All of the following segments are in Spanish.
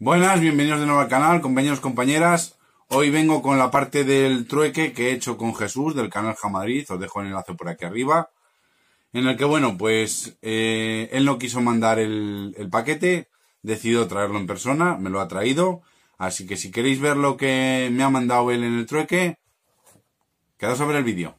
Buenas, bienvenidos de nuevo al canal, compañeros, compañeras. Hoy vengo con la parte del trueque que he hecho con Jesús del canal Jamadrid. Os dejo el enlace por aquí arriba. En el que, bueno, pues eh, él no quiso mandar el, paquete. decido traerlo en persona, me lo ha traído. Así que si queréis ver lo que me ha mandado él en el trueque, quedaos a ver el vídeo.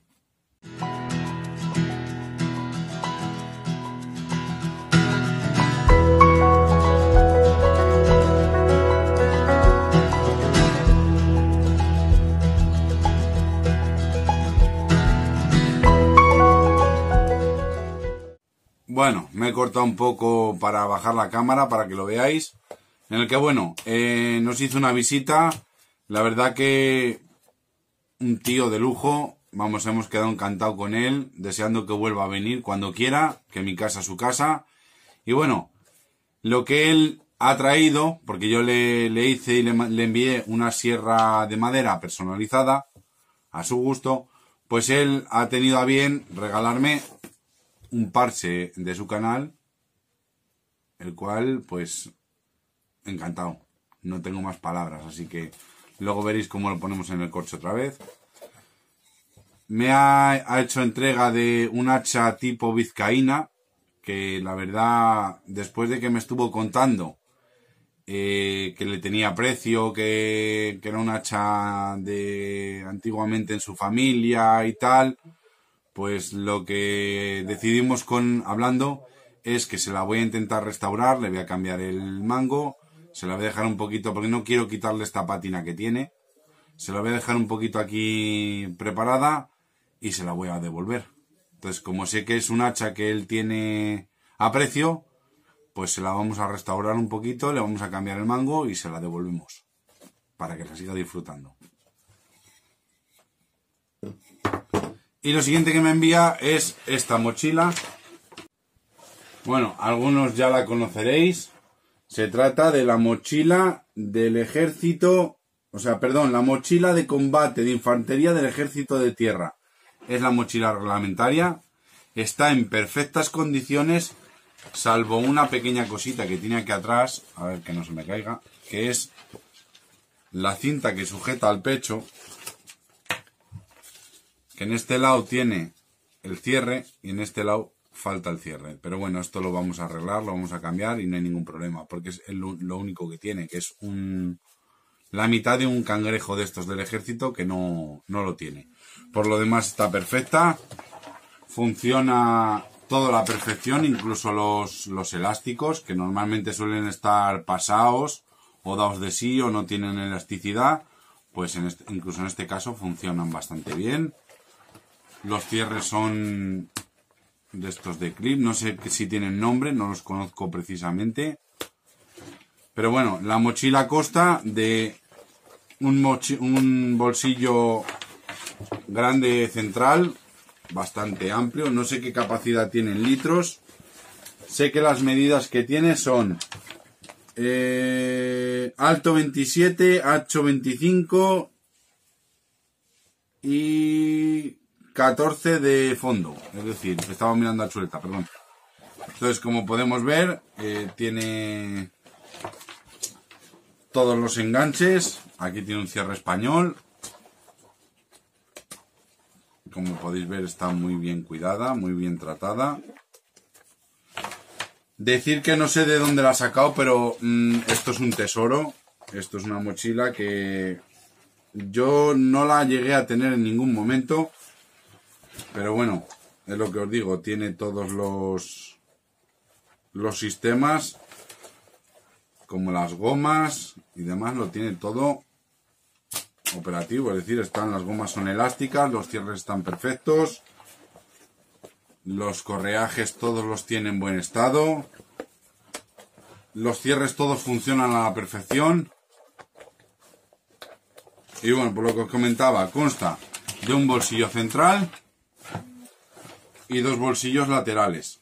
Bueno, me he cortado un poco para bajar la cámara para que lo veáis. En el que, bueno, eh, nos hizo una visita. La verdad que un tío de lujo. Vamos, hemos quedado encantado con él, deseando que vuelva a venir cuando quiera, que mi casa es su casa. Y bueno, lo que él ha traído, porque yo le, hice y le, le envié una sierra de madera personalizada, a su gusto, pues él ha tenido a bien regalarme un parche de su canal, el cual, pues, encantado. No tengo más palabras, así que luego veréis cómo lo ponemos en el corcho otra vez. Me ha, hecho entrega de un hacha tipo vizcaína, que la verdad, después de que me estuvo contando eh, que le tenía precio, que, que, era un hacha de antiguamente en su familia y tal, pues lo que decidimos con hablando es que se la voy a intentar restaurar, le voy a cambiar el mango, se la voy a dejar un poquito porque no quiero quitarle esta pátina que tiene. Se la voy a dejar un poquito aquí preparada y se la voy a devolver. Entonces, como sé que es un hacha que él tiene a precio, pues se la vamos a restaurar un poquito, le vamos a cambiar el mango y se la devolvemos para que la siga disfrutando. Y lo siguiente que me envía es esta mochila. Bueno, algunos ya la conoceréis. Se trata de la mochila del ejército, o sea, perdón, la mochila de combate de infantería del ejército de tierra. Es la mochila reglamentaria. Está en perfectas condiciones, salvo una pequeña cosita que tiene aquí atrás, a ver que no se me caiga, que es la cinta que sujeta al pecho, que en este lado tiene el cierre y en este lado falta el cierre. Pero bueno, esto lo vamos a arreglar, lo vamos a cambiar y no hay ningún problema, porque es lo único que tiene, que es un la mitad de un cangrejo de estos del ejército que no, lo tiene. Por lo demás está perfecta, funciona toda la perfección, incluso los, los elásticos, que normalmente suelen estar pasados o dados de sí o no tienen elasticidad, pues este, incluso en este caso funcionan bastante bien. Los cierres son de estos de clip. No sé si tienen nombre, no los conozco precisamente. Pero bueno, la mochila costa de un, un bolsillo grande central, bastante amplio. No sé qué capacidad tiene en litros. Sé que las medidas que tiene son eh, alto 27, ancho 25 y 14 de fondo, es decir, estaba mirando a chuleta, perdón. Entonces, como podemos ver, eh, tiene todos los enganches. Aquí tiene un cierre español. Como podéis ver, está muy bien cuidada, muy bien tratada. Decir que no sé de dónde la ha sacado, pero mm, esto es un tesoro. Esto es una mochila que yo no la llegué a tener en ningún momento. Pero bueno, es lo que os digo, tiene todos los, los sistemas, como las gomas y demás, lo tiene todo operativo. Es decir, están las gomas son elásticas, los cierres están perfectos, los correajes todos los tienen en buen estado, los cierres todos funcionan a la perfección. Y bueno, por lo que os comentaba, consta de un bolsillo central y dos bolsillos laterales.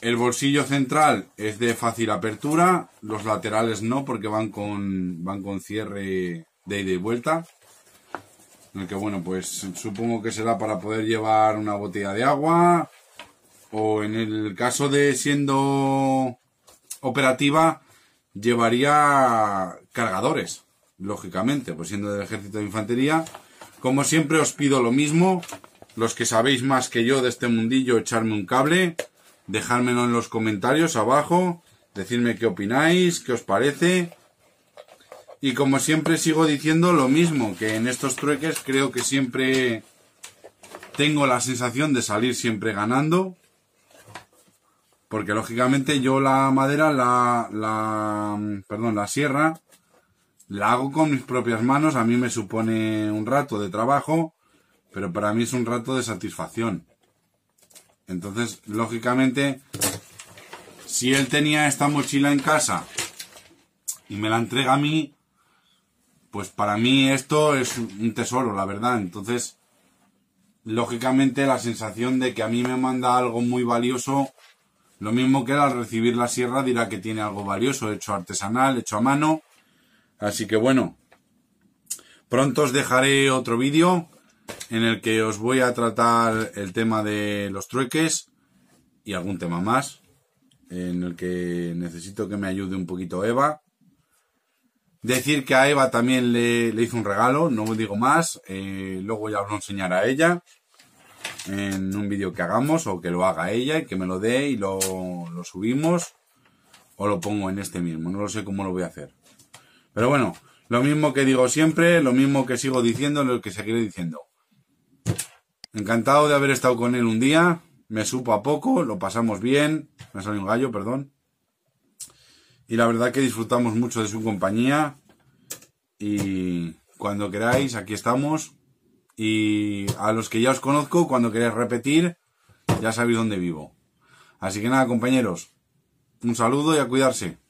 El bolsillo central es de fácil apertura, los laterales no porque van con, van con cierre de ida y vuelta. que, bueno, pues supongo que será para poder llevar una botella de agua o en el caso de siendo operativa, llevaría cargadores, lógicamente, pues siendo del ejército de infantería. Como siempre os pido lo mismo, los que sabéis más que yo de este mundillo, echarme un cable, dejármelo en los comentarios abajo, decirme qué opináis, qué os parece. Y como siempre sigo diciendo lo mismo, que en estos trueques creo que siempre tengo la sensación de salir siempre ganando. Porque lógicamente yo la madera, la, perdón, la sierra, la hago con mis propias manos, a mí me supone un rato de trabajo, pero para mí es un rato de satisfacción. Entonces, lógicamente, si él tenía esta mochila en casa y me la entrega a mí, pues para mí esto es un tesoro, la verdad. Entonces, lógicamente la sensación de que a mí me manda algo muy valioso, lo mismo que al recibir la sierra dirá que tiene algo valioso, hecho artesanal, hecho a mano. Así que bueno, pronto os dejaré otro vídeo en el que os voy a tratar el tema de los trueques y algún tema más, en el que necesito que me ayude un poquito Eva. Decir que a Eva también le, le hice un regalo, no os digo más, eh, luego ya os lo enseñaré a ella en un vídeo que hagamos o que lo haga ella y que me lo dé y lo, lo subimos o lo pongo en este mismo, no lo sé cómo lo voy a hacer. Pero bueno, lo mismo que digo siempre, lo mismo que sigo diciendo, lo que seguiré diciendo. Encantado de haber estado con él un día. Me supo a poco, lo pasamos bien. Me salió un gallo, perdón. Y la verdad que disfrutamos mucho de su compañía. Y cuando queráis, aquí estamos. Y a los que ya os conozco, cuando queráis repetir, ya sabéis dónde vivo. Así que nada, compañeros. Un saludo y a cuidarse.